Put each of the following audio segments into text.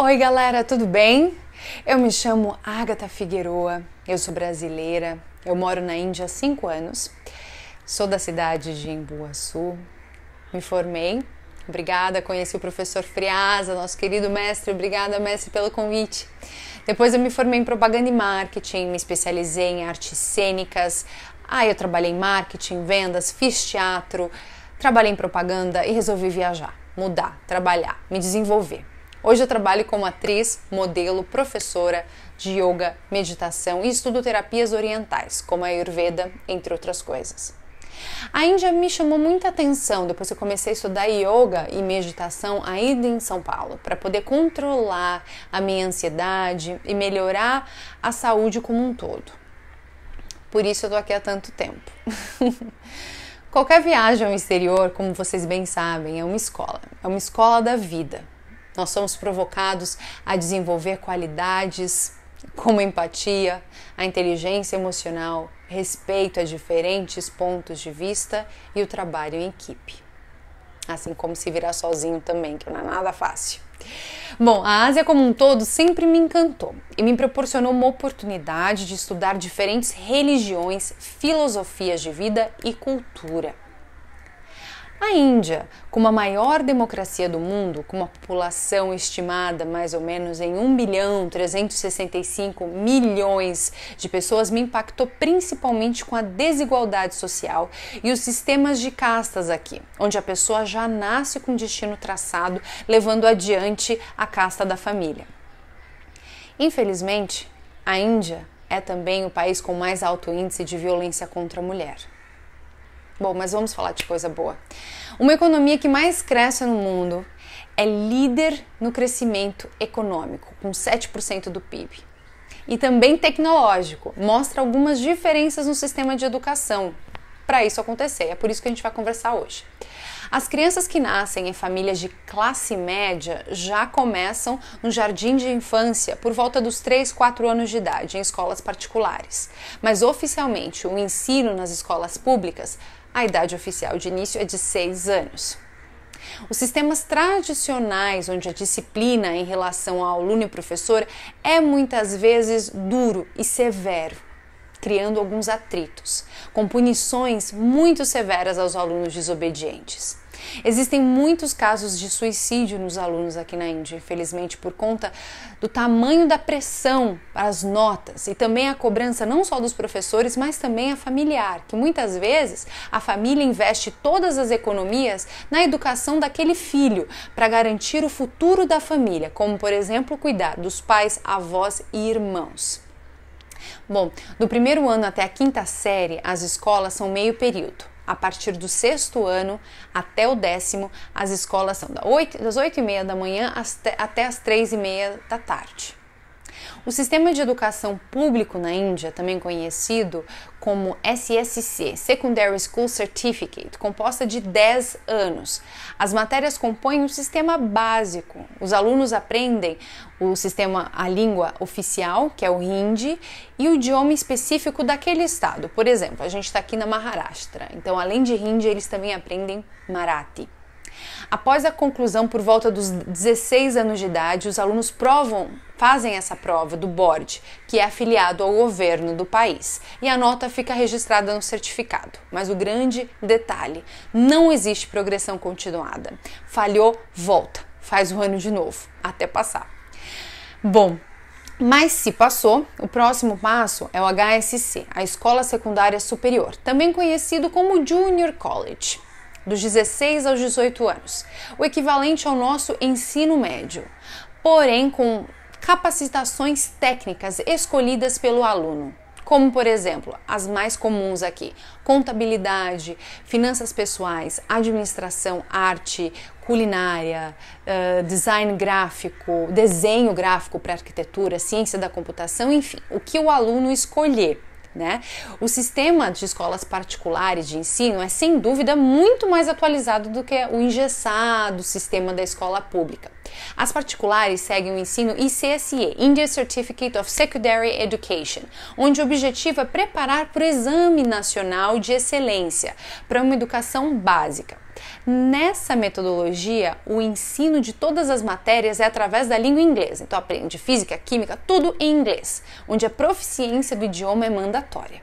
Oi, galera, tudo bem? Eu me chamo Agatha Figueroa, eu sou brasileira, eu moro na Índia há cinco anos, sou da cidade de Embuaçu, me formei, obrigada, conheci o professor Friasa, nosso querido mestre, obrigada, mestre, pelo convite. Depois eu me formei em propaganda e marketing, me especializei em artes cênicas, aí ah, eu trabalhei em marketing, vendas, fiz teatro, trabalhei em propaganda e resolvi viajar, mudar, trabalhar, me desenvolver. Hoje eu trabalho como atriz, modelo, professora de yoga, meditação e estudo terapias orientais, como a Ayurveda, entre outras coisas. A Índia me chamou muita atenção depois que eu comecei a estudar yoga e meditação ainda em São Paulo, para poder controlar a minha ansiedade e melhorar a saúde como um todo. Por isso eu tô aqui há tanto tempo. Qualquer viagem ao exterior, como vocês bem sabem, é uma escola, é uma escola da vida. Nós somos provocados a desenvolver qualidades como empatia, a inteligência emocional, respeito a diferentes pontos de vista e o trabalho em equipe. Assim como se virar sozinho também, que não é nada fácil. Bom, a Ásia como um todo sempre me encantou e me proporcionou uma oportunidade de estudar diferentes religiões, filosofias de vida e cultura. A Índia, como a maior democracia do mundo, com uma população estimada mais ou menos em 1 bilhão 365 milhões de pessoas, me impactou principalmente com a desigualdade social e os sistemas de castas aqui, onde a pessoa já nasce com destino traçado, levando adiante a casta da família. Infelizmente, a Índia é também o país com mais alto índice de violência contra a mulher. Bom, mas vamos falar de coisa boa. Uma economia que mais cresce no mundo é líder no crescimento econômico, com 7% do PIB. E também tecnológico, mostra algumas diferenças no sistema de educação para isso acontecer. É por isso que a gente vai conversar hoje. As crianças que nascem em famílias de classe média já começam no jardim de infância por volta dos 3, 4 anos de idade, em escolas particulares. Mas oficialmente, o ensino nas escolas públicas a idade oficial de início é de 6 anos. Os sistemas tradicionais, onde a disciplina em relação ao aluno e professor é muitas vezes duro e severo, criando alguns atritos, com punições muito severas aos alunos desobedientes. Existem muitos casos de suicídio nos alunos aqui na Índia, infelizmente, por conta do tamanho da pressão para as notas e também a cobrança não só dos professores, mas também a familiar, que muitas vezes a família investe todas as economias na educação daquele filho para garantir o futuro da família, como por exemplo cuidar dos pais, avós e irmãos. Bom, do primeiro ano até a quinta série, as escolas são meio período a partir do sexto ano até o décimo, as escolas são das 8 e meia da manhã até as três e meia da tarde. O sistema de educação público na Índia, também conhecido como SSC, Secondary School Certificate, composta de 10 anos. As matérias compõem um sistema básico. Os alunos aprendem o sistema, a língua oficial, que é o hindi, e o idioma específico daquele estado. Por exemplo, a gente está aqui na Maharashtra, então além de hindi, eles também aprendem marathi. Após a conclusão, por volta dos 16 anos de idade, os alunos provam fazem essa prova do board, que é afiliado ao governo do país, e a nota fica registrada no certificado. Mas o grande detalhe: não existe progressão continuada. Falhou, volta, faz o ano de novo, até passar. Bom, mas se passou, o próximo passo é o HSC, a Escola Secundária Superior, também conhecido como Junior College, dos 16 aos 18 anos, o equivalente ao nosso ensino médio, porém com capacitações técnicas escolhidas pelo aluno como por exemplo as mais comuns aqui: contabilidade, finanças pessoais, administração, arte, culinária, uh, design gráfico, desenho gráfico para arquitetura, ciência da computação, enfim, o que o aluno escolher. Né? O sistema de escolas particulares de ensino é, sem dúvida, muito mais atualizado do que o engessado sistema da escola pública. As particulares seguem o ensino ICSE, India Certificate of Secondary Education, onde o objetivo é preparar para o Exame Nacional de Excelência, para uma educação básica. Nessa metodologia, o ensino de todas as matérias é através da língua inglesa. Então aprende física, química, tudo em inglês, onde a proficiência do idioma é mandatória.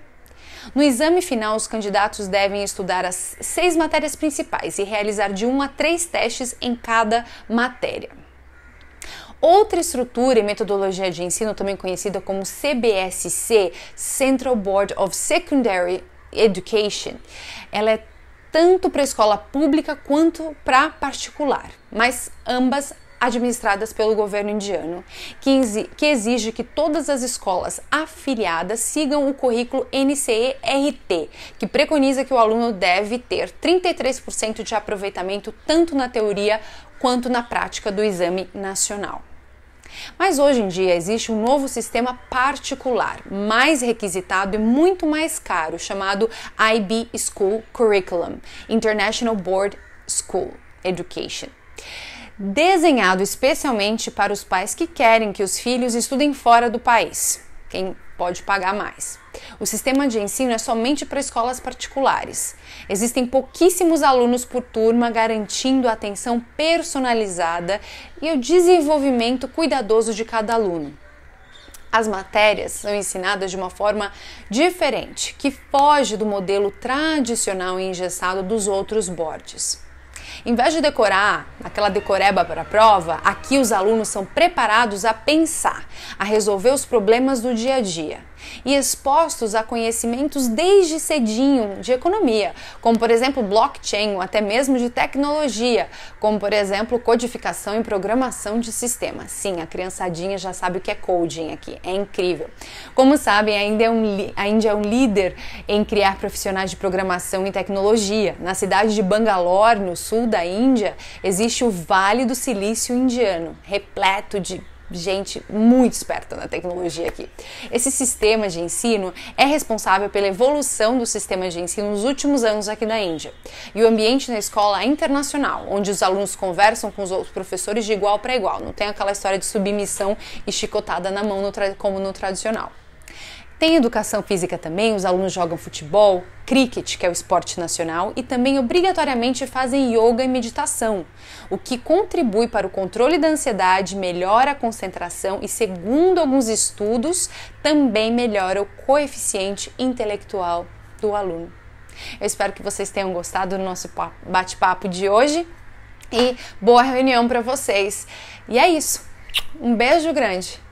No exame final, os candidatos devem estudar as seis matérias principais e realizar de um a três testes em cada matéria. Outra estrutura e metodologia de ensino, também conhecida como CBSC Central Board of Secondary Education, ela é tanto para a escola pública quanto para particular, mas ambas administradas pelo governo indiano, que exige que todas as escolas afiliadas sigam o currículo NCE-RT, que preconiza que o aluno deve ter 33% de aproveitamento tanto na teoria quanto na prática do exame nacional. Mas hoje em dia existe um novo sistema particular, mais requisitado e muito mais caro, chamado IB School Curriculum International Board School Education desenhado especialmente para os pais que querem que os filhos estudem fora do país. Quem pode pagar mais. O sistema de ensino é somente para escolas particulares. Existem pouquíssimos alunos por turma garantindo a atenção personalizada e o desenvolvimento cuidadoso de cada aluno. As matérias são ensinadas de uma forma diferente, que foge do modelo tradicional e engessado dos outros boards. Em vez de decorar aquela decoreba para a prova, aqui os alunos são preparados a pensar, a resolver os problemas do dia a dia e expostos a conhecimentos desde cedinho de economia, como por exemplo blockchain ou até mesmo de tecnologia, como por exemplo codificação e programação de sistemas. Sim, a criançadinha já sabe o que é coding aqui, é incrível. Como sabem, ainda é um, ainda é um líder em criar profissionais de programação e tecnologia. Na cidade de Bangalore, no sul da Índia, existe o Vale do Silício Indiano, repleto de gente muito esperta na tecnologia aqui. Esse sistema de ensino é responsável pela evolução do sistema de ensino nos últimos anos aqui na Índia. E o ambiente na escola é internacional, onde os alunos conversam com os outros professores de igual para igual, não tem aquela história de submissão e chicotada na mão no como no tradicional. Tem educação física também, os alunos jogam futebol, cricket, que é o esporte nacional, e também obrigatoriamente fazem yoga e meditação, o que contribui para o controle da ansiedade, melhora a concentração e, segundo alguns estudos, também melhora o coeficiente intelectual do aluno. Eu espero que vocês tenham gostado do nosso bate-papo de hoje e boa reunião para vocês. E é isso. Um beijo grande.